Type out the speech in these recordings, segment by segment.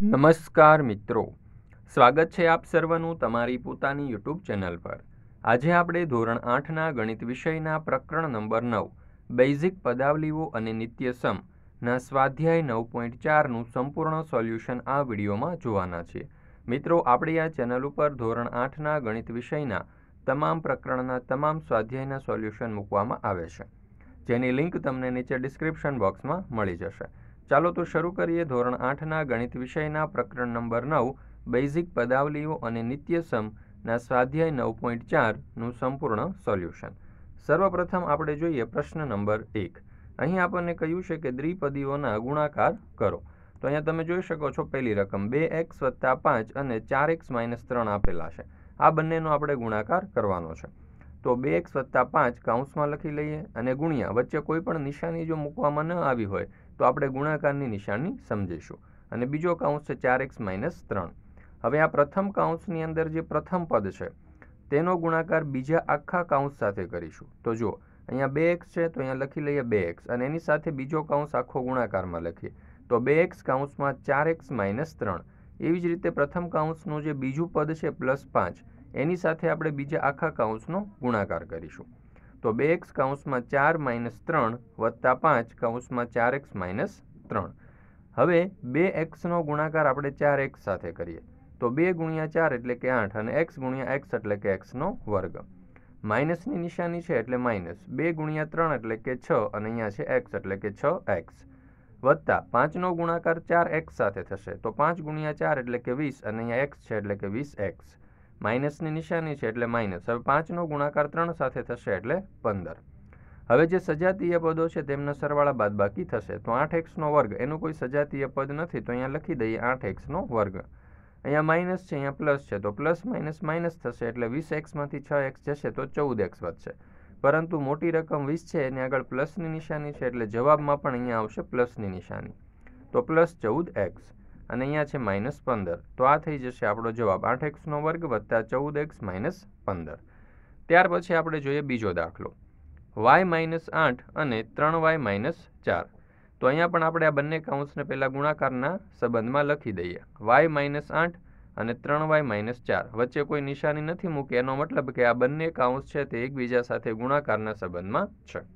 નમસ્કાર મિત્રો સ્વાગત છે આપ સર્વનું તમારી પોતાની યુટ્યુબ ચેનલ પર આજે આપણે ધોરણ આઠના ગણિત વિષયના પ્રકરણ નંબર નવ બેઝિક પદાવલીઓ અને નિત્યસમ ના સ્વાધ્યાય નવ પોઈન્ટ ચારનું સંપૂર્ણ સોલ્યુશન આ વિડીયોમાં જોવાના છે મિત્રો આપણે આ ચેનલ ઉપર ધોરણ આઠના ગણિત વિષયના તમામ પ્રકરણના તમામ સ્વાધ્યાયના સોલ્યુશન મૂકવામાં આવે છે જેની લિંક તમને નીચે ડિસ્ક્રિપ્શન બોક્સમાં મળી જશે ચાલો તો શરૂ કરીએ ધોરણ આઠના ગણિત વિષયના પ્રકરણ નંબર નવ બેઝિક પદાવલીઓ અને નિત્યસમના સ્વાધ્યાય નવ પોઈન્ટ ચારનું સંપૂર્ણ સોલ્યુશન સર્વપ્રથમ આપણે જોઈએ પ્રશ્ન નંબર એક અહીં આપણને કહ્યું છે કે દ્વિપદીઓના ગુણાકાર કરો તો અહીંયા તમે જોઈ શકો છો પહેલી રકમ બે એક્સ વત્તા પાંચ અને ચાર એક્સ માઇનસ ત્રણ આપેલા છે આ બંનેનો આપણે ગુણાકાર કરવાનો છે તો બે એક્સ વત્તા પાંચ કાઉન્સમાં લખી લઈએ અને ગુણ્યા વચ્ચે કોઈ પણ નિશાની જો મૂકવામાં ન આવી હોય તો આપણે ગુણાકારની નિશાની સમજીશું અને બીજો કાઉન્સ છે ચાર એક્સ માઇનસ ત્રણ હવે આ પ્રથમ કાઉન્સની અંદર જે પ્રથમ પદ છે તેનો ગુણાકાર બીજા આખા કાઉન્સ સાથે કરીશું તો જો અહીંયા બે એક્સ છે તો અહીંયા લખી લઈએ બે એક્સ અને એની સાથે બીજો કાઉન્સ આખો ગુણાકારમાં લખીએ તો બે એક્સ કાઉન્સમાં ચાર એક્સ માઇનસ ત્રણ એવી જ રીતે પ્રથમ કાઉન્સનું જે બીજું પદ છે પ્લસ પાંચ એની સાથે આપણે બીજા આખા કાઉન્સનો ગુણાકાર કરીશું તો બે એક્સ કાઉન્સમાં ચાર માઇનસ ત્રણ વત્તા પાંચ કાઉન્સમાં ચાર એક્સ માઇનસ ત્રણ હવે બે એક્સનો ગુણાકાર આપણે ચાર એક્સ સાથે કરીએ તો બે ગુણ્યા ચાર એટલે કે આઠ અને એક્સ ગુણ્યા એક્સ એટલે કે એક્સનો વર્ગ માઇનસની નિશાની છે એટલે માઇનસ બે ગુણ્યા ત્રણ એટલે કે છ અને અહીંયા છે એક્સ એટલે કે છ એક્સ વત્તા પાંચનો ગુણાકાર ચાર એક્સ સાથે થશે તો પાંચ ગુણ્યા ચાર એટલે કે વીસ અને અહીંયા એક્સ છે એટલે કે વીસ એક્સ માઇનસની નિશાની છે એટલે માઇનસ હવે પાંચનો ગુણાકાર ત્રણ સાથે થશે એટલે પંદર હવે જે સજાતીય પદો છે તેમના સરવાળા બાદબાકી થશે તો આઠ એક્સનો વર્ગ એનું કોઈ સજાતીય પદ નથી તો અહીંયા લખી દઈએ આઠ એક્સનો વર્ગ અહીંયા માઇનસ છે અહીંયા પ્લસ છે તો પ્લસ માઇનસ માઇનસ થશે એટલે વીસ એક્સમાંથી છ એક્સ જશે તો ચૌદ એક્સ વધશે પરંતુ મોટી રકમ વીસ છે એની આગળ પ્લસની નિશાની છે એટલે જવાબમાં પણ અહીંયા આવશે પ્લસની નિશાની તો પ્લસ ચૌદ એક્સ અને અહીંયા છે માઇનસ પંદર તો આ થઈ જશે આપણો જવાબ આઠ એક્સનો વર્ગ વત્તા ચૌદ એક્સ માઇનસ પંદર ત્યાર પછી આપણે જોઈએ બીજો દાખલો વાય માઇનસ આઠ અને ત્રણ વાય માઇનસ ચાર તો અહીંયા પણ આપણે આ બંને કાઉન્સને પહેલાં ગુણાકારના સંબંધમાં લખી દઈએ વાય માઇનસ આઠ અને ત્રણ વાય માઇનસ ચાર વચ્ચે કોઈ નિશાની નથી મૂકી એનો મતલબ કે આ બંને કાઉન્સ છે તે એકબીજા સાથે ગુણાકારના સંબંધમાં છે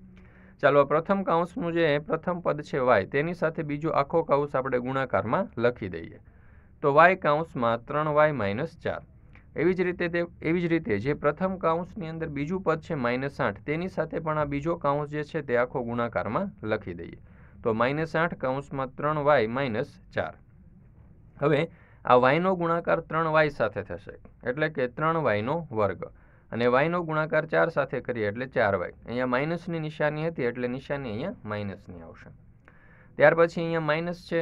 ચાલો પ્રથમ કાઉન્સનું જે પ્રથમ પદ છે વાય તેની સાથે બીજો આખો કાઉસ આપણે ગુણાકારમાં લખી દઈએ તો વાય કાઉન્સમાં ત્રણ વાય માઇનસ ચાર એવી જ રીતે તે એવી જ રીતે જે પ્રથમ કાઉન્સની અંદર બીજું પદ છે માઇનસ આઠ તેની સાથે પણ આ બીજો કાઉન્સ જે છે તે આખો ગુણાકારમાં લખી દઈએ તો માઇનસ આઠ કાઉન્સમાં ત્રણ વાય માઇનસ ચાર હવે આ વાયનો ગુણાકાર ત્રણ વાય સાથે થશે એટલે કે ત્રણ વાયનો વર્ગ અને વાયનો ગુણાકાર ચાર સાથે કરીએ એટલે ચાર વાય અહીંયા માઇનસની નિશાની હતી એટલે નિશાની અહીંયા માઇનસની આવશે ત્યાર પછી અહીંયા માઇનસ છે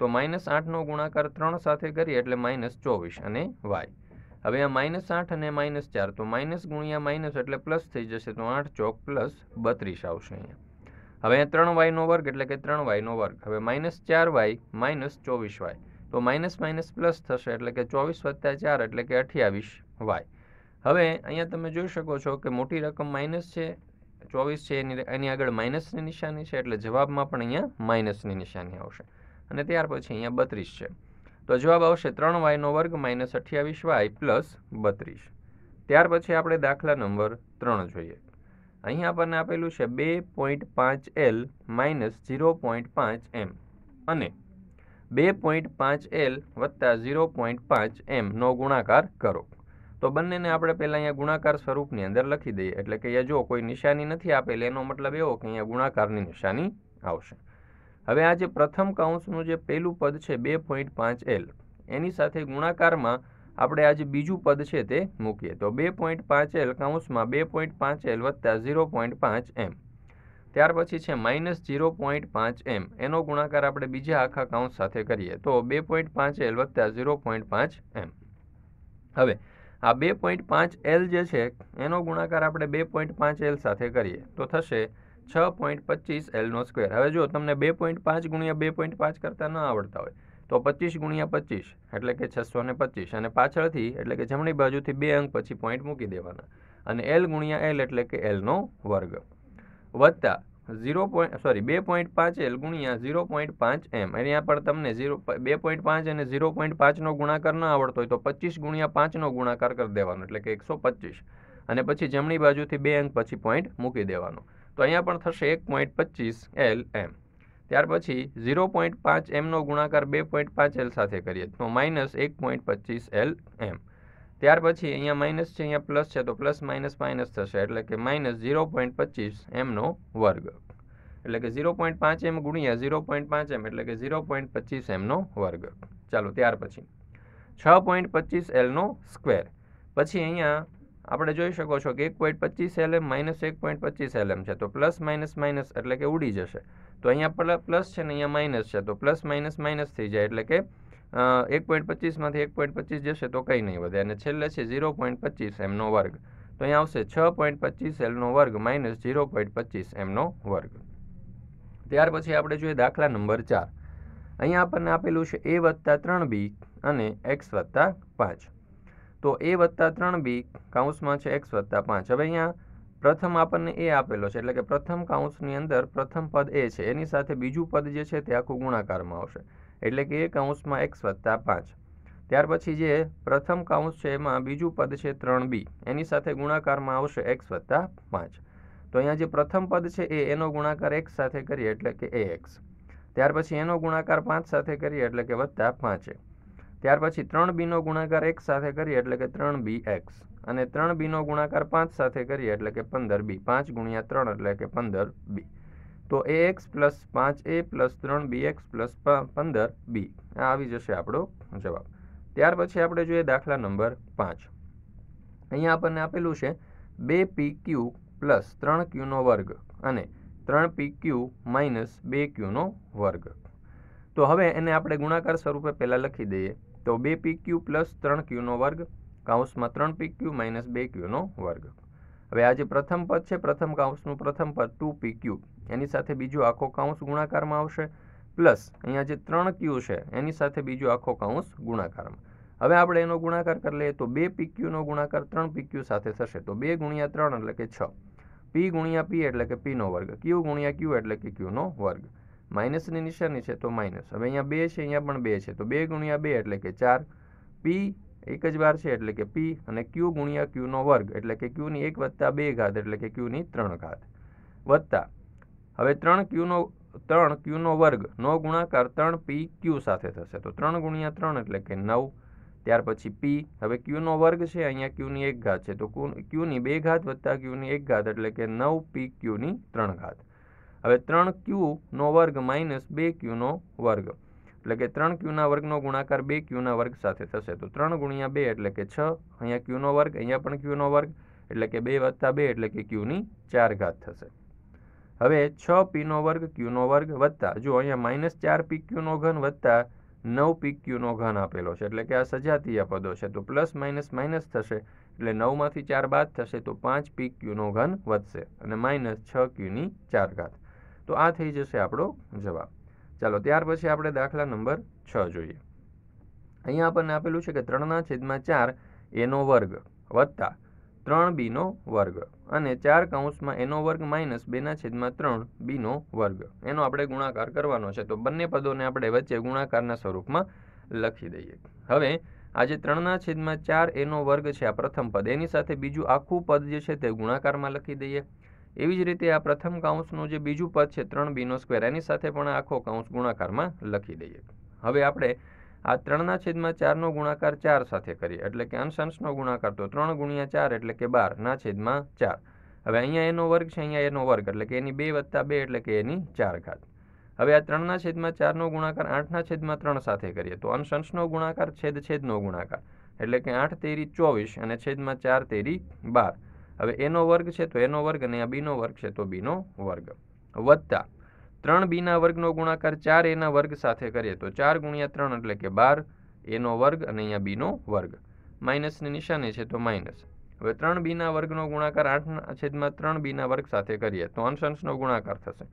તો માઇનસ આઠનો ગુણાકાર ત્રણ સાથે કરીએ એટલે માઇનસ ચોવીસ અને વાય હવે આ માઇનસ આઠ અને માઇનસ ચાર તો માઇનસ ગુણ્યા માઇનસ એટલે પ્લસ થઈ જશે તો આઠ ચોક પ્લસ બત્રીસ આવશે અહીંયા હવે અહીંયા ત્રણ વાયનો વર્ગ એટલે કે ત્રણ વાયનો વર્ગ હવે માઇનસ ચાર વાય માઇનસ ચોવીસ વાય તો માઇનસ માઇનસ પ્લસ થશે એટલે કે ચોવીસ વત્તા ચાર એટલે કે અઠ્યાવીસ વાય હવે અહીંયા તમે જોઈ શકો છો કે મોટી રકમ માઇનસ છે ચોવીસ છે એની એની આગળ માઇનસની નિશાની છે એટલે જવાબમાં પણ અહીંયા માઇનસની નિશાની આવશે અને ત્યાર પછી અહીંયા બત્રીસ છે તો જવાબ આવશે ત્રણ વાયનો વર્ગ માઇનસ અઠ્યાવીસ વાય પ્લસ બત્રીસ ત્યાર પછી આપણે દાખલા નંબર ત્રણ જોઈએ અહીં આપણને આપેલું છે બે પોઈન્ટ પાંચ એલ માઇનસ ઝીરો પોઈન્ટ પાંચ એમ અને બે પોઈન્ટ પાંચ એલ વત્તા ઝીરો પોઈન્ટ પાંચ એમનો ગુણાકાર કરો તો બંનેને આપણે પહેલાં અહીંયા ગુણાકાર સ્વરૂપની અંદર લખી દઈએ એટલે કે અહીંયા જો કોઈ નિશાની નથી આપેલી એનો મતલબ એવો કે અહીંયા ગુણાકારની નિશાની આવશે હવે આ જે પ્રથમ કાઉન્સનું જે પહેલું પદ છે બે પોઈન્ટ પાંચ એલ એની સાથે ગુણાકારમાં આપણે આજે બીજું પદ છે તે મૂકીએ તો બે પોઈન્ટ પાંચ એલ કાઉન્સમાં બે પોઈન્ટ પાંચ એલ વત્તા ઝીરો પોઈન્ટ પાંચ એમ ત્યાર પછી છે માઇનસ ઝીરો પોઈન્ટ પાંચ એમ એનો ગુણાકાર આપણે બીજા આખા કાઉન્સ સાથે કરીએ તો બે પોઈન્ટ પાંચ એલ વત્તા ઝીરો પોઈન્ટ પાંચ એમ હવે આ બે પોઈન્ટ પાંચ એલ જે છે એનો ગુણાકાર આપણે બે પોઈન્ટ પાંચ એલ સાથે કરીએ તો થશે છ પોઈન્ટ પચીસ એલનો સ્ક્વેર હવે જો તમને બે પોઈન્ટ પાંચ ગુણ્યા બે પોઈન્ટ પાંચ કરતાં ન આવડતા હોય તો પચીસ ગુણ્યા પચીસ એટલે કે છસો ને પચીસ અને પાછળથી એટલે કે જમણી બાજુથી બે અંક પછી પોઈન્ટ મૂકી દેવાના અને એલ ગુણ્યા એલ એટલે કે એલનો વર્ગ વત્તા ઝીરો પોઈન્ટ સોરી બે પોઈન્ટ પાંચ એલ ગુણ્યા ઝીરો પોઈન્ટ પાંચ એમ અહીંયા પણ તમને ઝીરો બે પોઈન્ટ પાંચ અને ઝીરો પોઈન્ટ પાંચનો ગુણાકાર ન આવડતો હોય તો પચીસ ગુણ્યા પાંચનો ગુણાકાર કરી દેવાનો એટલે કે એકસો પચીસ અને પછી જમણી બાજુથી બે અંક પછી પોઈન્ટ મૂકી દેવાનો તો અહીંયા પણ થશે એક પોઈન્ટ પચીસ એલ એમ ત્યાર પછી ઝીરો પોઈન્ટ પાંચ એમનો ગુણાકાર બે પોઈન્ટ પાંચ એલ સાથે કરીએ તો માઇનસ એક પોઈન્ટ પચીસ એલ એમ ત્યાર પછી અહીંયા માઇનસ છે અહીંયા પ્લસ છે તો પ્લસ માઇનસ માઇનસ થશે એટલે કે માઇનસ ઝીરો પોઈન્ટ પચીસ એમનો વર્ગ એટલે કે ઝીરો પોઈન્ટ પાંચ એમ ગુણ્યા ઝીરો પોઈન્ટ પાંચ એમ એટલે કે ઝીરો પોઈન્ટ પચીસ એમનો વર્ગ ચાલો ત્યાર પછી છ પોઈન્ટ પચીસ એલનો સ્ક્વેર પછી અહીંયા આપણે જોઈ શકો છો કે એક પોઈન્ટ પચીસ એલએમ માઇનસ એક પોઈન્ટ પચીસ એલએમ છે તો પ્લસ માઇનસ માઇનસ એટલે કે ઉડી જશે તો અહીંયા પ્લસ છે ને અહીંયા માઇનસ છે તો પ્લસ માઇનસ માઇનસ થઈ જાય એટલે કે એક પોઈન્ટ પચીસમાંથી એક પોઈન્ટ પચીસ જશે તો કંઈ નહીં વધે અને છેલ્લે છે ઝીરો પોઈન્ટ પચીસ એમનો વર્ગ તો અહીંયા આવશે છ પોઈન્ટ પચીસ એલનો વર્ગ માઇનસ ઝીરો પોઈન્ટ પચીસ એમનો વર્ગ ત્યાર પછી આપણે જોઈએ દાખલા નંબર ચાર અહીંયા આપણને આપેલું છે એ વત્તા ત્રણ બી અને એક્સ વત્તા પાંચ તો એ વત્તા ત્રણ બી કાઉન્સમાં છે એક્સ વત્તા પાંચ હવે અહીંયા પ્રથમ આપણને એ આપેલો છે એટલે કે પ્રથમ કાઉન્સની અંદર પ્રથમ પદ એ છે એની સાથે બીજું પદ જે છે તે આખું ગુણાકારમાં આવશે એટલે કે કૌંસમાં એક્સ વત્તા પાંચ ત્યાર પછી જે પ્રથમ કાઉન્સ છે એમાં બીજું પદ છે ત્રણ બી એની સાથે ગુણાકારમાં આવશે એક્સ વત્તા પાંચ તો અહીંયા જે પ્રથમ પદ છે એ એનો ગુણાકાર એક્સ સાથે કરીએ એટલે કે એ એક્સ ત્યાર પછી એનો ગુણાકાર પાંચ સાથે કરીએ એટલે કે વત્તા પાંચે ત્યાર પછી ત્રણ બીનો ગુણાકાર એક્સ સાથે કરીએ એટલે કે ત્રણ બી એક્સ અને ત્રણ બીનો ગુણાકાર પાંચ સાથે કરીએ એટલે કે પંદર બી પાંચ ગુણ્યા ત્રણ એટલે કે પંદર બી તો એ એક્સ પ્લસ પાંચ એ પ્લસ ત્રણ બી એક્સ પ્લસ પંદર બી આ આવી જશે આપણો જવાબ ત્યાર પછી આપણે જોઈએ દાખલા નંબર પાંચ અહીંયા આપણને આપેલું છે બે પી ક્યુ પ્લસ ત્રણ ક્યુનો વર્ગ અને ત્રણ પી ક્યુ માઇનસ બે ક્યુનો વર્ગ તો હવે એને આપણે ગુણાકાર સ્વરૂપે પહેલાં લખી દઈએ તો બે પી ક્યુ પ્લસ ત્રણ ક્યુનો વર્ગ કાઉન્સમાં ત્રણ પી ક્યુ માઇનસ બે ક્યુનો વર્ગ હવે આ જે પ્રથમ પદ છે પ્રથમ કાઉન્સનું પ્રથમ પદ ટુ પી ક્યુ એની સાથે બીજો આખો કાઉન્સ ગુણાકારમાં આવશે પ્લસ અહીંયા જે ત્રણ ક્યુ છે એની સાથે બીજો આખો કાઉન્સ ગુણાકારમાં હવે આપણે એનો ગુણાકાર કરી લઈએ તો બે પીક્યુનો ગુણાકાર ત્રણ પીક્યુ સાથે થશે તો બે ગુણ્યા ત્રણ એટલે કે છ પી ગુણ્યા પી એટલે કે પીનો વર્ગ ક્યુ ગુણ્યા ક્યુ એટલે કે ક્યુનો વર્ગ માઇનસની નિશાની છે તો માઇનસ હવે અહીંયા બે છે અહીંયા પણ બે છે તો બે ગુણ્યા બે એટલે કે ચાર પી એક જ વાર છે એટલે કે પી અને ક્યુ ગુણ્યા ક્યુનો વર્ગ એટલે કે ક્યુની એક વત્તા બે ઘાત એટલે કે ક્યુની ત્રણ ઘાત વત્તા હવે ત્રણ ક્યુનો ત્રણ ક્યુનો વર્ગ નો ગુણાકાર ત્રણ પી ક્યુ સાથે થશે તો ત્રણ ગુણ્યા ત્રણ એટલે કે નવ ત્યાર પછી પી હવે ક્યુનો વર્ગ છે અહીંયા ક્યુની એક ઘાત છે તો ક્યુની બે ઘાત વત્તા ક્યુની એક ઘાત એટલે કે નવ પી ક્યુની ત્રણ ઘાત હવે ત્રણ ક્યુનો વર્ગ માઇનસ બે ક્યુનો વર્ગ એટલે કે ત્રણ ક્યુના વર્ગનો ગુણાકાર બે ક્યુના વર્ગ સાથે થશે તો ત્રણ ગુણ્યા બે એટલે કે છ અહીંયા ક્યુનો વર્ગ અહીંયા પણ ક્યુનો વર્ગ એટલે કે બે વત્તા બે એટલે કે ક્યુની ચાર ઘાત થશે હવે છ પીનો વર્ગ ક્યુનો વર્ગ વધતા જો અહીંયા માઇનસ ચાર પી ક્યુનો ઘન વધતા નવ પી ક્યુનો ઘન આપેલો છે એટલે કે આ સજાતીય પદો છે તો પ્લસ માઇનસ માઇનસ થશે એટલે નવમાંથી ચાર બાદ થશે તો પાંચ પી ક્યુનો ઘન વધશે અને માઇનસ છ ક્યુની ચાર ઘાત તો આ થઈ જશે આપણો જવાબ ચાલો ત્યાર પછી આપણે દાખલા નંબર છ જોઈએ અહીંયા આપણને આપેલું છે કે ત્રણના છેદમાં ચાર એનો વર્ગ વધતા ત્રણ બીનો વર્ગ અને ચાર કાઉન્સમાં એનો વર્ગ માઇનસ બેના છેદમાં ત્રણ બીનો વર્ગ એનો આપણે ગુણાકાર કરવાનો છે તો બંને પદોને આપણે વચ્ચે ગુણાકારના સ્વરૂપમાં લખી દઈએ હવે આજે ત્રણના છેદમાં ચાર એનો વર્ગ છે આ પ્રથમ પદ એની સાથે બીજું આખું પદ જે છે તે ગુણાકારમાં લખી દઈએ એવી જ રીતે આ પ્રથમ કાઉન્સનું જે બીજું પદ છે ત્રણ બીનો સ્ક્વેર એની સાથે પણ આખો કાઉન્સ ગુણાકારમાં લખી દઈએ હવે આપણે આ ત્રણના છેદમાં ચારનો ગુણાકાર ચાર સાથે કરીએ એટલે કે અંશંશનો ગુણાકાર તો ત્રણ ગુણ્યા ચાર એટલે કે બારના છેદમાં ચાર હવે અહીંયા એનો વર્ગ છે અહીંયા એનો વર્ગ એટલે કે એની બે વત્તા બે એટલે કે એની ચાર ઘાત હવે આ ત્રણના છેદમાં ચારનો ગુણાકાર આઠના છેદમાં ત્રણ સાથે કરીએ તો અંશંશનો ગુણાકાર છેદ છેદનો ગુણાકાર એટલે કે આઠ તેરી ચોવીસ અને છેદમાં ચાર તેરી બાર હવે એનો વર્ગ છે તો એનો વર્ગ અને આ બીનો વર્ગ છે તો બીનો વર્ગ વત્તા ત્રણ બીના વર્ગનો ગુણાકાર ચાર એના વર્ગ સાથે કરીએ તો ચાર ગુણ્યા ત્રણ એટલે કે બાર એનો વર્ગ અને અહીંયા બીનો વર્ગ માઇનસની નિશાને છે તો માઇનસ હવે ત્રણ બીના વર્ગનો ગુણાકાર આઠના છેદમાં ત્રણ બીના વર્ગ સાથે કરીએ તો અંશ અંશનો ગુણાકાર થશે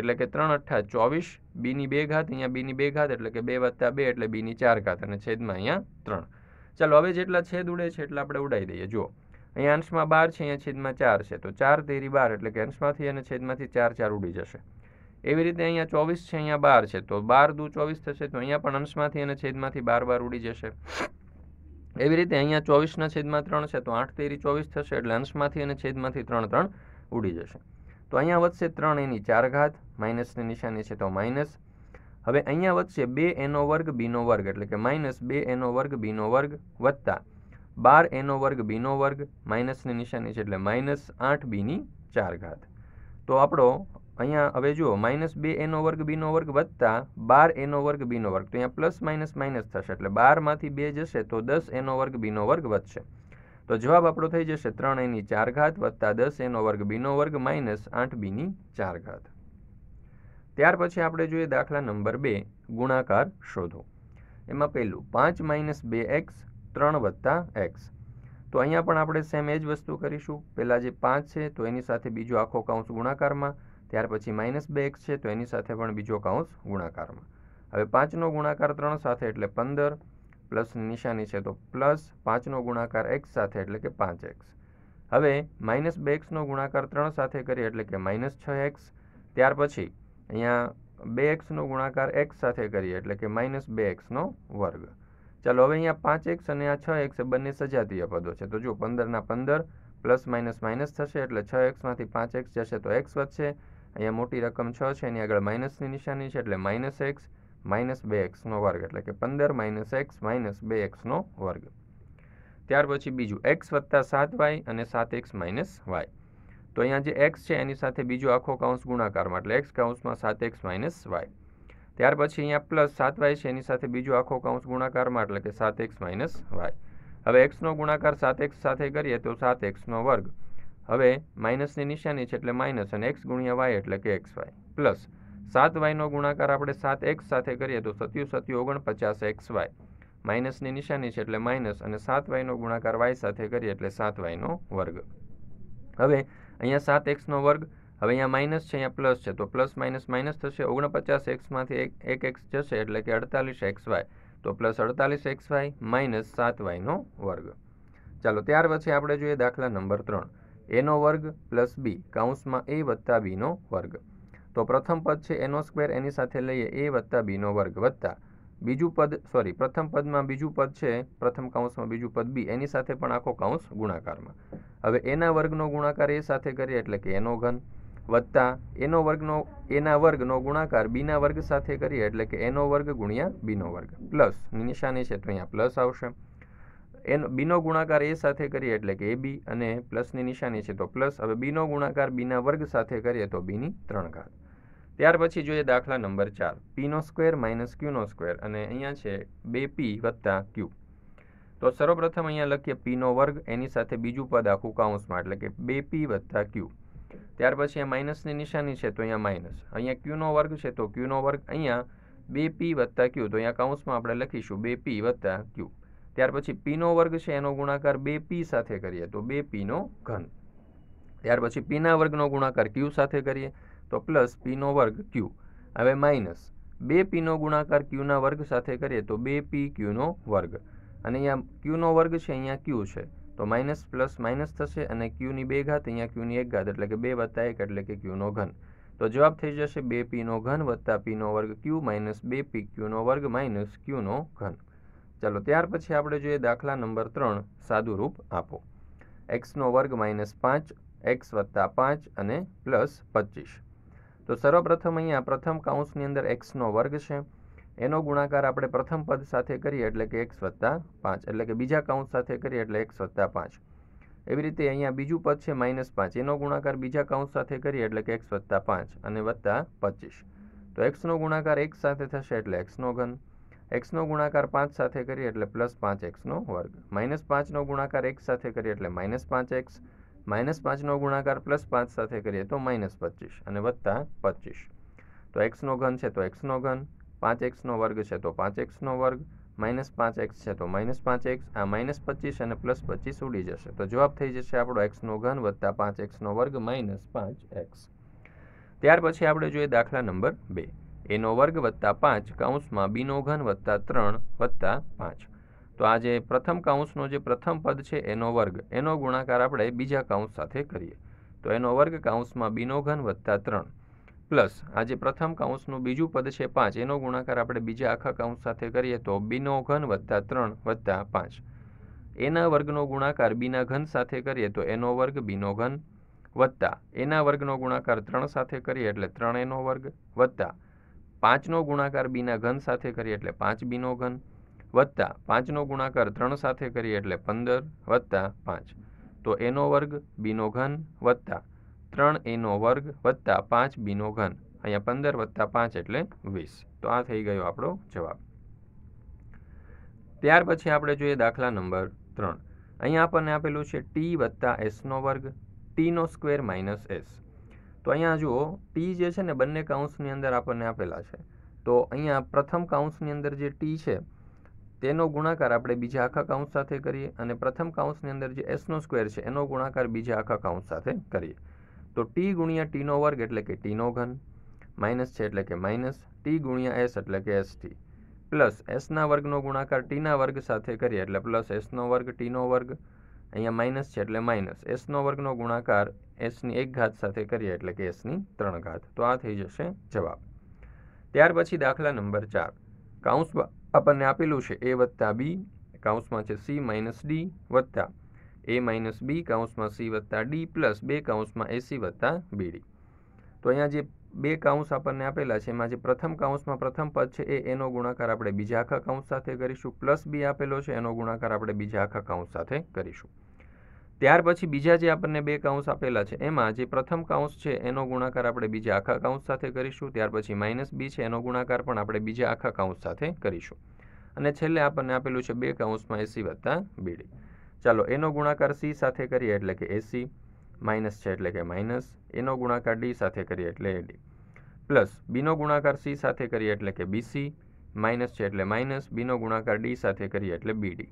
એટલે કે ત્રણ અઠ્ઠા ચોવીસ બીની બે ઘાત અહીંયા બીની બે ઘાત એટલે કે બે વત્તા બે એટલે બીની ચાર ઘાત અને છેદમાં અહીંયા ત્રણ ચાલો હવે જેટલા છેદ ઉડે છે એટલા આપણે ઉડાવી દઈએ જુઓ અહીંયા અંશમાં બાર છે અહીંયા છેદમાં ચાર છે તો ચાર તેરી બાર એટલે કે અંશમાંથી અને છેદમાંથી ચાર ચાર ઉડી જશે એવી રીતે અહીંયા ચોવીસ છે અહીંયા બાર છે તો બાર દૂ ચોવીસ થશે તો અહીંયા પણ અંશમાંથી અને છેદમાંથી બાર બાર ઉડી જશે એવી રીતે અહીંયા ચોવીસના છેદમાં ત્રણ છે તો આઠ તેરી ચોવીસ થશે એટલે અંશમાંથી અને છેદમાંથી ત્રણ ત્રણ ઉડી જશે તો અહીંયા વધશે ત્રણ એની ચાર ઘાત માઇનસની નિશાની છે તો માઇનસ હવે અહીંયા વધશે બે એનો વર્ગ બીનો વર્ગ એટલે કે માઇનસ બે એનો વર્ગ બીનો વર્ગ વત્તા બાર એનો વર્ગ બીનો વર્ગ માઇનસની નિશાની છે એટલે માઇનસ આઠ બીની ચાર ઘાત તો આપણો અહીંયા હવે જુઓ માઇનસ બે એનો વર્ગ બીનો વર્ગ વધતા બાર એનો વર્ગ બીનો વર્ગ તો અહીંયા પ્લસ માઇનસ માઇનસ થશે એટલે બારમાંથી બે જશે તો દસ એનો વર્ગ બીનો વર્ગ વધશે તો જવાબ આપણો થઈ જશે ત્રણ એની ચાર ઘાત વધતા દસ એનો વર્ગ બીનો વર્ગ માઇનસ આઠ બીની ચાર ઘાત ત્યાર પછી આપણે જોઈએ દાખલા નંબર બે ગુણાકાર શોધો એમાં પહેલું પાંચ માઇનસ બે એક્સ ત્રણ વત્તા એક્સ તો અહીંયા પણ આપણે સેમ એ જ વસ્તુ કરીશું પહેલાં જે પાંચ છે તો એની સાથે બીજો આખો કાઉન્સ ગુણાકારમાં ત્યાર પછી માઇનસ બે એક્સ છે તો એની સાથે પણ બીજો કાઉન્સ ગુણાકારમાં હવે પાંચનો ગુણાકાર ત્રણ સાથે એટલે પંદર પ્લસ નિશાની છે તો પ્લસ પાંચનો ગુણાકાર એક્સ સાથે એટલે કે પાંચ એક્સ હવે માઇનસ બે એક્સનો ગુણાકાર ત્રણ સાથે કરીએ એટલે કે માઇનસ છ એક્સ ત્યાર પછી અહીંયા બે એક્સનો ગુણાકાર એક્સ સાથે કરીએ એટલે કે માઇનસ બે એક્સનો વર્ગ ચાલો હવે અહીંયા પાંચ એક્સ અને આ છ એક્સ એ બંને સજાતીય પદો છે તો જો પંદરના પંદર પ્લસ માઇનસ માઇનસ થશે એટલે છ એક્સમાંથી પાંચ એક્સ જશે તો એક્સ વધશે અહીંયા મોટી રકમ છ છે એની આગળ માઇનસની નિશાની છે એટલે માઇનસ એક્સ માઇનસ બે એક્સનો વર્ગ એટલે કે પંદર માઇનસ એક્સ માઇનસ બે એક્સનો વર્ગ ત્યાર પછી બીજું એક્સ વત્તા સાત વાય અને સાત એક્સ માઇનસ વાય તો અહીંયા જે એક્સ છે એની સાથે બીજો આખો કાઉન્સ ગુણાકારમાં એટલે એક્સ કાઉન્સમાં સાત એક્સ માઇનસ વાય ત્યાર પછી અહીંયા પ્લસ સાત વાય છે એની સાથે બીજો આખો કાઉન્સ ગુણાકારમાં એટલે કે સાત એક્સ માઇનસ વાય હવે એક્સનો ગુણાકાર સાત એક્સ સાથે કરીએ તો સાત એક્સનો વર્ગ હવે માઇનસની નિશાની છે એટલે માઇનસ અને એક્સ ગુણ્યા વાય એટલે કે એક્સ વાય પ્લસ સાત વાયનો ગુણાકાર આપણે સાત એક્સ સાથે કરીએ તો સત્યુ સત્યુ ઓગણપચાસ એક્સ વાય માઇનસની નિશાની છે એટલે માઇનસ અને સાત વાયનો ગુણાકાર વાય સાથે કરીએ એટલે સાત વાયનો વર્ગ હવે અહીંયા સાત એક્સનો વર્ગ હવે અહીંયા માઇનસ છે અહીંયા પ્લસ છે તો પ્લસ માઇનસ માઇનસ થશે ઓગણપચાસ એક્સમાંથી એક એક એક્સ જશે એટલે કે અડતાલીસ એક્સ વાય તો પ્લસ અડતાલીસ એક્સ વાય માઇનસ સાત વાયનો વર્ગ ચાલો ત્યાર પછી આપણે જોઈએ દાખલા નંબર ત્રણ એનો વર્ગ પ્લસ બી કાઉન્સમાં એ વત્તા બીનો વર્ગ તો પ્રથમ પદ છે એનો સ્ક્વેર એની સાથે લઈએ એ વત્તા બીનો વર્ગ વત્તા બીજું પદ સોરી પ્રથમ પદમાં બીજું પદ છે પ્રથમ કાઉન્સમાં બીજું પદ બી એની સાથે પણ આખો કાઉન્સ ગુણાકારમાં હવે એના વર્ગનો ગુણાકાર એ સાથે કરીએ એટલે કે એનો ઘન વત્તા એનો વર્ગનો એના વર્ગનો ગુણાકાર બીના વર્ગ સાથે કરીએ એટલે કે એનો વર્ગ ગુણ્યા બીનો વર્ગ પ્લસ નિશાની છે તો અહીંયા પ્લસ આવશે એનો બીનો ગુણાકાર એ સાથે કરીએ એટલે કે એ બી અને પ્લસની નિશાની છે તો પ્લસ હવે બીનો ગુણાકાર બીના વર્ગ સાથે કરીએ તો બીની ત્રણ ઘાત ત્યાર પછી જોઈએ દાખલા નંબર ચાર પીનો સ્ક્વેર માઇનસ ક્યુનો સ્ક્વેર અને અહીંયા છે બે પી વત્તા ક્યુ તો સર્વપ્રથમ અહીંયા લખીએ પીનો વર્ગ એની સાથે બીજું પદ આખું કાઉન્સમાં એટલે કે બે પી વત્તા ક્યુ ત્યાર પછી અહીંયા માઇનસની નિશાની છે તો અહીંયા માઇનસ અહીંયા ક્યુનો વર્ગ છે તો ક્યુનો વર્ગ અહીંયા બે પી વત્તા ક્યુ તો અહીંયા કાઉન્સમાં આપણે લખીશું બે પી વત્તા ક્યુ ત્યાર પછી પીનો વર્ગ છે એનો ગુણાકાર બે પી સાથે કરીએ તો બે પીનો ઘન ત્યાર પછી પીના વર્ગનો ગુણાકાર ક્યુ સાથે કરીએ તો પ્લસ પીનો વર્ગ ક્યુ હવે માઇનસ બે પીનો ગુણાકાર ક્યુના વર્ગ સાથે કરીએ તો બે પી ક્યુનો વર્ગ અને અહીંયા ક્યુનો વર્ગ છે અહીંયા ક્યુ છે તો માઇનસ પ્લસ માઇનસ થશે અને ક્યુની બે ઘાત અહીંયા ક્યુની એક ઘાત એટલે કે બે વત્તા એક એટલે કે ક્યુનો ઘન તો જવાબ થઈ જશે બે પીનો ઘન વત્તા પીનો વર્ગ ક્યુ માઇનસ બે પી ક્યુનો વર્ગ માઇનસ ક્યુનો ઘન ચાલો ત્યાર પછી આપણે જોઈએ દાખલા નંબર ત્રણ રૂપ આપો એક્સનો વર્ગ માઇનસ પાંચ એક્સ વત્તા પાંચ અને પ્લસ પચીસ તો સર્વપ્રથમ અહીંયા પ્રથમ કાઉન્સની અંદર એક્સનો વર્ગ છે એનો ગુણાકાર આપણે પ્રથમ પદ સાથે કરીએ એટલે કે એક્સ વત્તા પાંચ એટલે કે બીજા કાઉન્સ સાથે કરીએ એટલે એક્સ વત્તા પાંચ એવી રીતે અહીંયા બીજું પદ છે માઇનસ પાંચ એનો ગુણાકાર બીજા કાઉન્સ સાથે કરીએ એટલે કે એક્સ વત્તા પાંચ અને વત્તા પચીસ તો એક્સનો ગુણાકાર એક સાથે થશે એટલે એક્સનો ઘન એક્સનો ગુણાકાર પાંચ સાથે કરીએ એટલે પ્લસ પાંચ એક્સનો વર્ગ માઇનસ પાંચનો ગુણાકાર એક્સ સાથે કરીએ એટલે માઇનસ પાંચ એક્સ માઇનસ પાંચનો ગુણાકાર પ્લસ પાંચ સાથે કરીએ તો માઇનસ પચીસ અને વત્તા પચીસ તો એક્સનો ઘન છે તો એક્સનો ઘન પાંચ એક્સનો વર્ગ છે તો પાંચ એક્સનો વર્ગ માઇનસ પાંચ એક્સ છે તો માઇનસ પાંચ એક્સ આ માઇનસ પચીસ અને પ્લસ પચીસ ઉડી જશે તો જવાબ થઈ જશે આપણો એક્સનો ઘન વત્તા પાંચ એક્સનો વર્ગ માઇનસ પાંચ એક્સ ત્યાર પછી આપણે જોઈએ દાખલા નંબર બે એનો વર્ગ વત્તા પાંચ કાઉન્સમાં બીનો ઘન વત્તા ત્રણ વત્તા પાંચ તો આ જે પ્રથમ કાઉન્સનો જે પ્રથમ પદ છે એનો વર્ગ એનો ગુણાકાર આપણે બીજા કાઉન્સ સાથે કરીએ તો એનો વર્ગ કાઉન્સમાં બીનો ઘન વત્તા ત્રણ પ્લસ આ જે પ્રથમ કાઉન્સનું બીજું પદ છે પાંચ એનો ગુણાકાર આપણે બીજા આખા કાઉન્સ સાથે કરીએ તો બીનો ઘન વત્તા ત્રણ વત્તા પાંચ એના વર્ગનો ગુણાકાર બીના ઘન સાથે કરીએ તો એનો વર્ગ બીનો ઘન વત્તા એના વર્ગનો ગુણાકાર ત્રણ સાથે કરીએ એટલે ત્રણ એનો વર્ગ વત્તા પાંચનો ગુણાકાર બીના ઘન સાથે કરીએ એટલે પાંચ બીનો ઘન વત્તા પાંચનો ગુણાકાર ત્રણ સાથે કરીએ એટલે પંદર વત્તા પાંચ તો એનો વર્ગ બીનો ઘન વત્તા ત્રણ એનો વર્ગ વત્તા પાંચ બીનો ઘન અહીંયા પંદર વત્તા પાંચ એટલે વીસ તો આ થઈ ગયો આપણો જવાબ ત્યાર પછી આપણે જોઈએ દાખલા નંબર ત્રણ અહીંયા આપણને આપેલું છે ટી વત્તા એસનો વર્ગ ટીનો સ્ક્વેર માઇનસ એસ તો અહીંયા જુઓ ટી જે છે ને બંને કાઉન્સની અંદર આપણને આપેલા છે તો અહીંયા પ્રથમ કાઉન્સની અંદર જે ટી છે તેનો ગુણાકાર આપણે બીજા આખા કાઉન્સ સાથે કરીએ અને પ્રથમ કાઉન્સની અંદર જે એસનો સ્ક્વેર છે એનો ગુણાકાર બીજા આખા કાઉન્સ સાથે કરીએ તો ટી ગુણ્યા ટીનો વર્ગ એટલે કે ટીનો ઘન માઇનસ છે એટલે કે માઇનસ ટી ગુણ્યા એસ એટલે કે એસ ટી પ્લસ એસના વર્ગનો ગુણાકાર ટીના વર્ગ સાથે કરીએ એટલે પ્લસ એસનો વર્ગ ટીનો વર્ગ અહીંયા માઇનસ છે એટલે માઇનસ એસનો વર્ગનો ગુણાકાર એસની એક ઘાત સાથે કરીએ એટલે કે એસની ત્રણ ઘાત તો આ થઈ જશે જવાબ ત્યાર પછી દાખલા નંબર ચાર કાઉન્સમાં આપણને આપેલું છે એ વત્તા બી કાઉન્સમાં છે સી માઇનસ ડી વત્તા એ માઇનસ બી કાઉન્સમાં સી વત્તા ડી પ્લસ બે કાઉન્સમાં એસી વત્તા બીડી તો અહીંયા જે બે કાઉન્સ આપણને આપેલા છે એમાં જે પ્રથમ કાઉન્સમાં પ્રથમ પદ છે એ એનો ગુણાકાર આપણે બીજા આખા કાઉન્સ સાથે કરીશું પ્લસ બી આપેલો છે એનો ગુણાકાર આપણે બીજા આખા કાઉન્સ સાથે કરીશું ત્યાર પછી બીજા જે આપણને બે કાઉન્સ આપેલા છે એમાં જે પ્રથમ કાઉન્સ છે એનો ગુણાકાર આપણે બીજા આખા કાઉન્સ સાથે કરીશું ત્યાર પછી માઇનસ બી છે એનો ગુણાકાર પણ આપણે બીજા આખા કાઉન્સ સાથે કરીશું અને છેલ્લે આપણને આપેલું છે બે કાઉન્સમાં એસી વત્તા બીડી ચાલો એનો ગુણાકાર સી સાથે કરીએ એટલે કે એસી માઇનસ છે એટલે કે માઇનસ એનો ગુણાકાર ડી સાથે કરીએ એટલે ડી પ્લસ બીનો ગુણાકાર સી સાથે કરીએ એટલે કે બીસી માઇનસ છે એટલે માઇનસ બીનો ગુણાકાર ડી સાથે કરીએ એટલે બીડી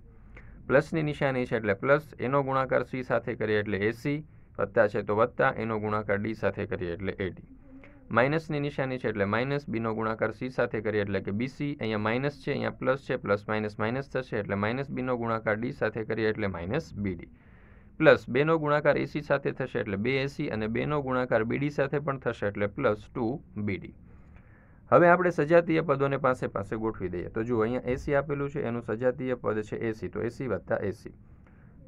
પ્લસની નિશાની છે એટલે પ્લસ એનો ગુણાકાર સી સાથે કરીએ એટલે એસી વત્તા છે તો વત્તા એનો ગુણાકાર ડી સાથે કરીએ એટલે એડી માઇનસની નિશાની છે એટલે માઇનસ બીનો ગુણાકાર સી સાથે કરીએ એટલે કે બીસી અહીંયા માઇનસ છે અહીંયા પ્લસ છે પ્લસ માઇનસ માઇનસ થશે એટલે માઇનસ બીનો ગુણાકાર ડી સાથે કરીએ એટલે માઇનસ બીડી પ્લસ બેનો ગુણાકાર એસી સાથે થશે એટલે બે એસી અને બેનો ગુણાકાર બીડી સાથે પણ થશે એટલે પ્લસ ટુ બીડી હવે આપણે સજાતીય પદોને પાસે પાસે ગોઠવી દઈએ તો જો અહીંયા એસી આપેલું છે એનું સજાતીય પદ છે એસી તો એસી વત્તા એસી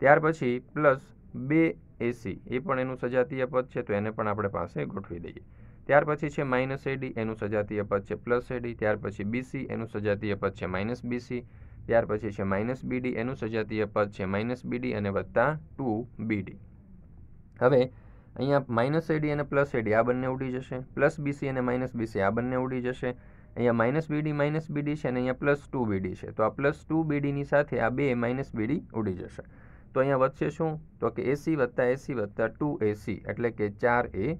ત્યાર પછી પ્લસ બે એસી એ પણ એનું સજાતીય પદ છે તો એને પણ આપણે પાસે ગોઠવી દઈએ ત્યાર પછી છે માઇનસ એડી એનું સજાતીય પદ છે પ્લસ એડી ત્યાર પછી બીસી એનું સજાતીય પદ છે માઇનસ બીસી ત્યાર પછી છે માઇનસ બીડી એનું સજાતીય પદ છે માઇનસ બીડી અને વત્તા ટુ બીડી હવે અહીંયા માઇનસ એડી અને પ્લસ એડી આ બંને ઉડી જશે પ્લસ બીસી અને માઇનસ બીસી આ બંને ઉડી જશે અહીંયા માઇનસ બીડી માઇનસ બીડી છે અને અહીંયા પ્લસ ટુ બીડી છે તો આ પ્લસ ટુ બીડીની સાથે આ બે માઇનસ બીડી ઉડી જશે તો અહીંયા વધશે શું તો કે એસી વત્તા એસી વત્તા ટુ એસી એટલે કે ચાર એ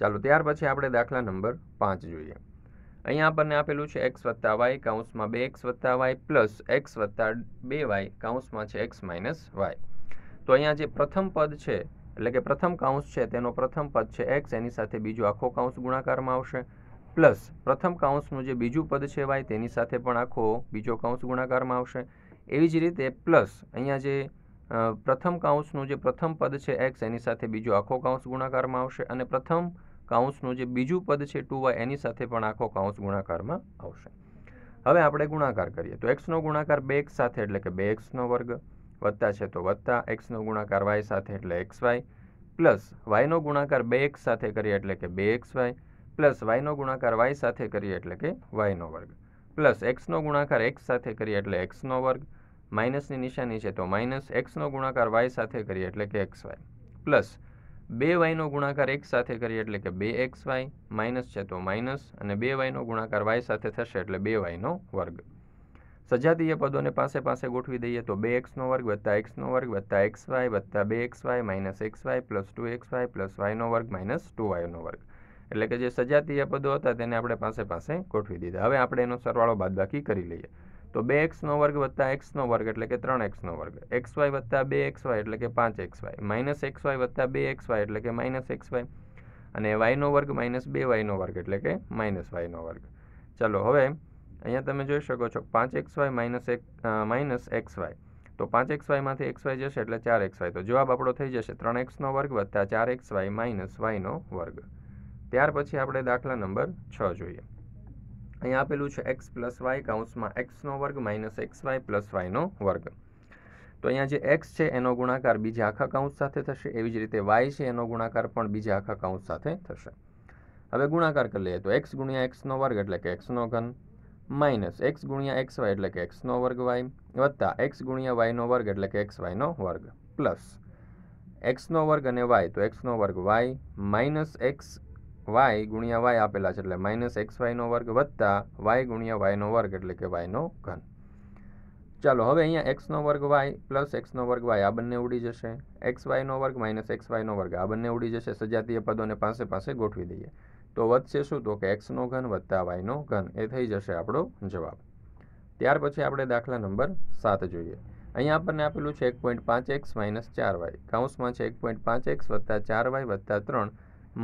ચાલો ત્યાર પછી આપણે દાખલા નંબર પાંચ જોઈએ અહીંયા આપણને આપેલું છે એક્સ વત્તા વાય કાઉન્સમાં બે એક્સ વત્તા વાય પ્લસ એક્સ વત્તા બે વાય કાઉન્સમાં છે એક્સ માઇનસ વાય તો અહીંયા જે પ્રથમ પદ છે એટલે કે પ્રથમ કાઉન્સ છે તેનો પ્રથમ પદ છે એક્સ એની સાથે બીજો આખો કાઉન્સ ગુણાકારમાં આવશે પ્લસ પ્રથમ કાઉન્સનું જે બીજું પદ છે વાય તેની સાથે પણ આખો બીજો કાઉન્સ ગુણાકારમાં આવશે એવી જ રીતે પ્લસ અહીંયા જે પ્રથમ કાઉન્સનું જે પ્રથમ પદ છે એક્સ એની સાથે બીજો આખો કાઉન્સ ગુણાકારમાં આવશે અને પ્રથમ કાઉન્સનું જે બીજું પદ છે ટુ વાય એની સાથે પણ આખો કાઉન્સ ગુણાકારમાં આવશે હવે આપણે ગુણાકાર કરીએ તો એક્સનો ગુણાકાર બે એક્સ સાથે એટલે કે બે એક્સનો વર્ગ વત્તા છે તો વત્તા એક્સનો ગુણાકાર વાય સાથે એટલે એક્સ વાય પ્લસ વાયનો ગુણાકાર બે એક્સ સાથે કરીએ એટલે કે બે એક્સ વાય પ્લસ વાયનો ગુણાકાર વાય સાથે કરીએ એટલે કે વાયનો વર્ગ પ્લસ એક્સનો ગુણાકાર એક્સ સાથે કરીએ એટલે એક્સનો વર્ગ માઇનસની નિશાની છે તો માઇનસ એક્સનો ગુણાકાર વાય સાથે કરીએ એટલે કે એક્સ વાય પ્લસ બે વાયનો ગુણાકાર એક્સ સાથે કરીએ એટલે કે બે એક્સ વાય માઇનસ છે તો માઇનસ અને બે વાયનો ગુણાકાર વાય સાથે થશે એટલે બે વાયનો વર્ગ સજાતીય પદોને પાસે પાસે ગોઠવી દઈએ તો બે એક્સનો વર્ગ વત્તા એક્સનો વર્ગ વત્તા એક્સ વાય વત્તા બે X Y minus X Y plus two X Y plus વાયનો વર્ગ માઇનસ ટુ વાયનો વર્ગ એટલે કે જે સજાતીય પદો હતા તેને આપણે પાસે પાસે ગોઠવી દીધા હવે આપણે એનો સરવાળો બાદબાકી કરી લઈએ તો બે એક્સનો વર્ગ વત્તા એક્સનો વર્ગ એટલે કે ત્રણ એક્સનો વર્ગ એક્સ વાય વત્તા બે એક્સ વાય એટલે કે પાંચ X Y minus X Y વત્તા બે એક્સ વાય એટલે કે માઇનસ એક્સ વાય અને વાયનો વર્ગ માઇનસ બે વાયનો વર્ગ એટલે કે માઇનસ વાયનો વર્ગ ચાલો હવે અહીંયા તમે જોઈ શકો છો પાંચ એક્સ વાય માઇનસ એક માઇનસ એક્સ વાય તો પાંચ એક્સ વાયમાંથી એક્સ વાય જશે એટલે ચાર એક્સ વાય તો જવાબ આપણો થઈ જશે ત્રણ એક્સનો વર્ગ વધતા ચાર એક્સ વાય માઇનસ વાયનો વર્ગ ત્યાર પછી આપણે દાખલા નંબર છ જોઈએ અહીંયા આપેલું છે એક્સ પ્લસ વાય કાઉન્સમાં એક્સનો વર્ગ માઇનસ એક્સ વાય પ્લસ વાયનો વર્ગ તો અહીંયા જે એક્સ છે એનો ગુણાકાર બીજા આખા કાઉન્સ સાથે થશે એવી જ રીતે વાય છે એનો ગુણાકાર પણ બીજા આખા કાઉન્સ સાથે થશે હવે ગુણાકાર કરી લઈએ તો એક્સ ગુણ્યા એક્સનો વર્ગ એટલે કે એક્સનો ઘન માઇનસ એક્સ ગુણ્યા એક્સ વાય એટલે કે એક્સનો વર્ગ વાય વત્તા એક્સ ગુણ્યા વાયનો વર્ગ એટલે કે એક્સ વાયનો વર્ગ પ્લસ એક્સનો વર્ગ અને વાય તો એક્સનો વર્ગ વાય માઇનસ એક્સ વાય ગુણ્યા વાય આપેલા છે એટલે માઇનસ એક્સ વાયનો વર્ગ વત્તા વાય ગુણ્યા વાયનો વર્ગ એટલે કે વાયનો ઘન ચાલો હવે અહીંયા એક્સનો વર્ગ વાય પ્લસ એક્સનો વર્ગ વાય આ બંને ઉડી જશે એક્સ વાયનો વર્ગ માઇનસ એક્સ વાયનો વર્ગ આ બંને ઉડી જશે સજાતીય પદોને પાસે પાસે ગોઠવી દઈએ તો વધશે શું તો કે એક્સનો ઘન વત્તા વાયનો ઘન એ થઈ જશે આપણો જવાબ ત્યાર પછી આપણે દાખલા નંબર સાત જોઈએ અહીંયા આપણને આપેલું છે એક પોઈન્ટ પાંચ એક્સ માઇનસ ચાર વાય કાઉન્સમાં છે એક પોઈન્ટ પાંચ એક્સ વત્તા ચાર વાય વત્તા ત્રણ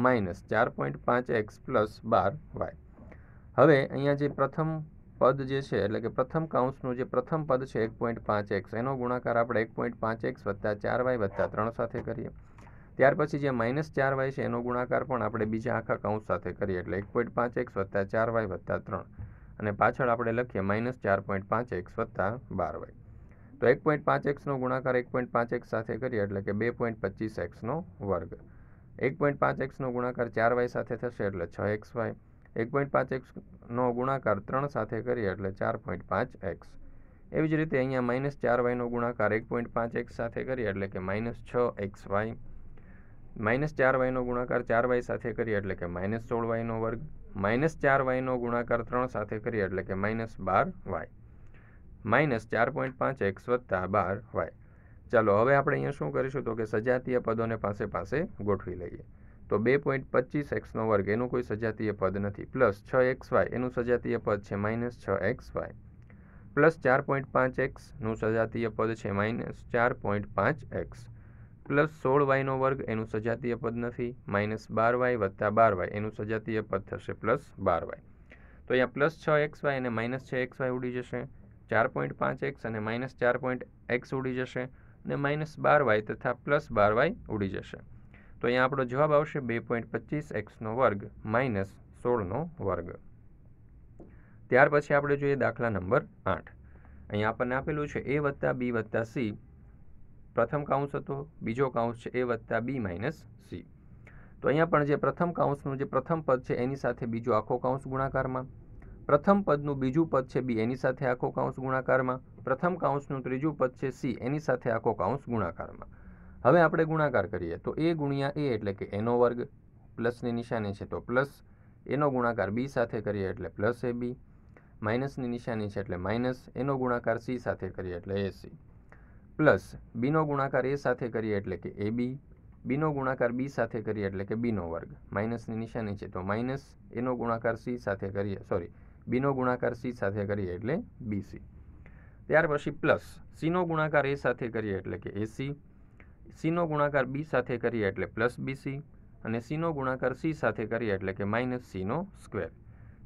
માઇનસ ચાર પોઈન્ટ પાંચ એક્સ પ્લસ બાર વાય હવે અહીંયા જે પ્રથમ પદ જે છે એટલે કે પ્રથમ કાઉન્સનું જે પ્રથમ પદ છે એક પોઈન્ટ પાંચ એક્સ એનો ગુણાકાર આપણે એક પોઈન્ટ પાંચ એક્સ વત્તા ચાર વાય વત્તા ત્રણ સાથે કરીએ ત્યાર પછી જે માઇનસ ચાર વાય છે એનો ગુણાકાર પણ આપણે બીજા આખા કાઉન્ટ સાથે કરીએ એટલે એક પોઈન્ટ પાંચ એક્સ વત્તા ચાર વાય વત્તા ત્રણ અને પાછળ આપણે લખીએ માઇનસ ચાર પોઈન્ટ પાંચ એક્સ વત્તા બાર વાય તો એક પોઈન્ટ પાંચ એક્સનો ગુણાકાર એક પોઈન્ટ પાંચ એક્સ સાથે કરીએ એટલે કે બે પોઈન્ટ પચીસ એક્સનો વર્ગ એક પોઈન્ટ પાંચ એક્સનો ગુણાકાર ચાર વાય સાથે થશે એટલે છ એક્સ વાય એક પોઈન્ટ પાંચ એક્સનો ગુણાકાર ત્રણ સાથે કરીએ એટલે ચાર પોઈન્ટ પાંચ એક્સ એવી જ રીતે અહીંયા માઇનસ ચાર વાયનો ગુણાકાર એક પોઈન્ટ પાંચ એક્સ સાથે કરીએ એટલે કે માઇનસ છ એક્સ વાય માઇનસ ચાર વાયનો ગુણાકાર ચાર વાય સાથે કરીએ એટલે કે માઇનસ સોળ વાયનો વર્ગ માઇનસ ચાર વાયનો ગુણાકાર ત્રણ સાથે કરીએ એટલે કે માઇનસ બાર વાય માઇનસ ચાર પોઈન્ટ પાંચ એક્સ વત્તા બાર વાય ચાલો હવે આપણે અહીંયા શું કરીશું તો કે સજાતીય પદોને પાસે પાસે ગોઠવી લઈએ તો બે પોઈન્ટ પચીસ એક્સનો વર્ગ એનું કોઈ સજાતીય પદ નથી પ્લસ છ એક્સ વાય એનું સજાતીય પદ છે માઇનસ છ એક્સ વાય પ્લસ ચાર પોઈન્ટ પાંચ એક્સનું સજાતીય પદ છે માઇનસ ચાર પોઈન્ટ પાંચ એક્સ પ્લસ સોળ વાયનો વર્ગ એનું સજાતીય પદ નથી માઇનસ બાર વાય વત્તા બાર વાય એનું સજાતીય પદ થશે પ્લસ બાર વાય તો અહીંયા પ્લસ છ એક્સ વાય અને માઇનસ છ એક્સ વાય ઉડી જશે ચાર પોઈન્ટ પાંચ એક્સ અને માઇનસ ચાર પોઈન્ટ એક્સ ઉડી જશે અને માઇનસ બાર વાય તથા પ્લસ બાર વાય ઉડી જશે તો અહીંયા આપણો જવાબ આવશે બે પોઈન્ટ પચીસ એક્સનો વર્ગ માઇનસ સોળનો વર્ગ ત્યાર પછી આપણે જોઈએ દાખલા નંબર આઠ અહીંયા આપણને આપેલું છે એ વત્તા બી વત્તા સી પ્રથમ કાઉન્સ હતો બીજો કાઉન્સ છે એ વત્તા બી માઇનસ સી તો અહીંયા પણ જે પ્રથમ કાઉન્સનું જે પ્રથમ પદ છે એની સાથે બીજો આખો કાઉન્સ ગુણાકારમાં પ્રથમ પદનું બીજું પદ છે બી એની સાથે આખો કાઉન્સ ગુણાકારમાં પ્રથમ કાઉન્સનું ત્રીજું પદ છે સી એની સાથે આખો કાઉન્સ ગુણાકારમાં હવે આપણે ગુણાકાર કરીએ તો એ ગુણ્યા એ એટલે કે એનો વર્ગ પ્લસની નિશાની છે તો પ્લસ એનો ગુણાકાર બી સાથે કરીએ એટલે પ્લસ એ બી માઇનસની નિશાની છે એટલે માઇનસ એનો ગુણાકાર સી સાથે કરીએ એટલે એ સી પ્લસ બીનો ગુણાકાર એ સાથે કરીએ એટલે કે એ બી બીનો ગુણાકાર બી સાથે કરીએ એટલે કે બીનો વર્ગ માઇનસની નિશાની છે તો માઇનસ એનો ગુણાકાર સી સાથે કરીએ સોરી બીનો ગુણાકાર સી સાથે કરીએ એટલે બીસી ત્યાર પછી પ્લસ સીનો ગુણાકાર એ સાથે કરીએ એટલે કે એસી સીનો ગુણાકાર બી સાથે કરીએ એટલે પ્લસ બીસી અને સીનો ગુણાકાર સી સાથે કરીએ એટલે કે માઇનસ સીનો સ્ક્વેર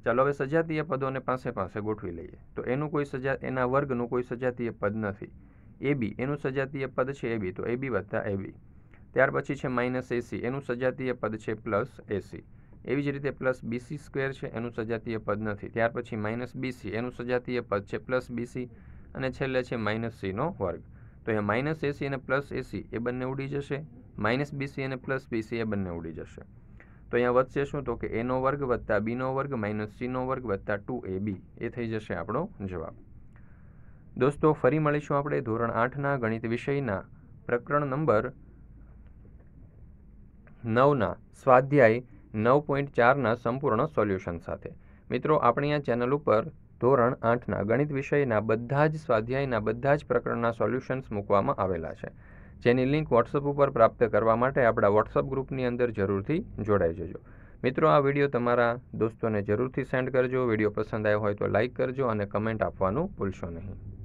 ચાલો હવે સજાતીય પદોને પાસે પાસે ગોઠવી લઈએ તો એનું કોઈ સજા એના વર્ગનું કોઈ સજાતીય પદ નથી એબી એનું સજાતીય પદ છે એબી તો એબી વત્તા એબી ત્યાર પછી છે માઇનસ એસી એનું સજાતીય પદ છે પ્લસ એસી એવી જ રીતે પ્લસ બીસી સ્ક્વેર છે એનું સજાતીય પદ નથી ત્યાર પછી માઇનસ બીસી એનું સજાતીય પદ છે પ્લસ બીસી અને છેલ્લે છે માઇનસ સીનો વર્ગ તો અહીંયા માઇનસ એસી અને પ્લસ એસી એ બંને ઉડી જશે માઇનસ બીસી અને પ્લસ બીસી એ બંને ઉડી જશે તો અહીંયા વધશે શું તો કે એનો વર્ગ વત્તા બીનો વર્ગ માઇનસ સીનો વર્ગ વત્તા ટુ એ બી એ થઈ જશે આપણો જવાબ દોસ્તો ફરી મળીશું આપણે ધોરણ આઠના ગણિત વિષયના પ્રકરણ નંબર નવના સ્વાધ્યાય નવ પોઈન્ટ ચારના સંપૂર્ણ સોલ્યુશન સાથે મિત્રો આપણી આ ચેનલ ઉપર ધોરણ આઠના ગણિત વિષયના બધા જ સ્વાધ્યાયના બધા જ પ્રકરણના સોલ્યુશન્સ મૂકવામાં આવેલા છે જેની લિંક વોટ્સઅપ ઉપર પ્રાપ્ત કરવા માટે આપણા વોટ્સઅપ ગ્રુપની અંદર જરૂરથી જોડાઈ જજો મિત્રો આ વિડીયો તમારા દોસ્તોને જરૂરથી સેન્ડ કરજો વિડીયો પસંદ આવ્યો હોય તો લાઇક કરજો અને કમેન્ટ આપવાનું ભૂલશો નહીં